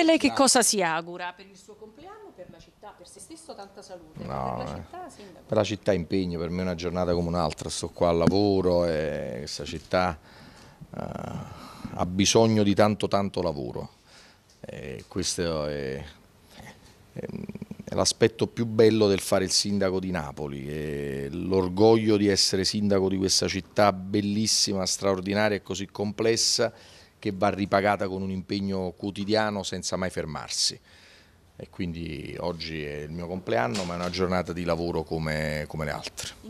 e lei che esatto. cosa si augura per il suo compleanno, per la città, per se stesso tanta salute? No, per, la eh. città, sindaco. per la città impegno, per me è una giornata come un'altra, sto qua al lavoro e questa città uh, ha bisogno di tanto tanto lavoro. E questo è, è, è l'aspetto più bello del fare il sindaco di Napoli, l'orgoglio di essere sindaco di questa città bellissima, straordinaria e così complessa che va ripagata con un impegno quotidiano senza mai fermarsi. E quindi oggi è il mio compleanno ma è una giornata di lavoro come, come le altre.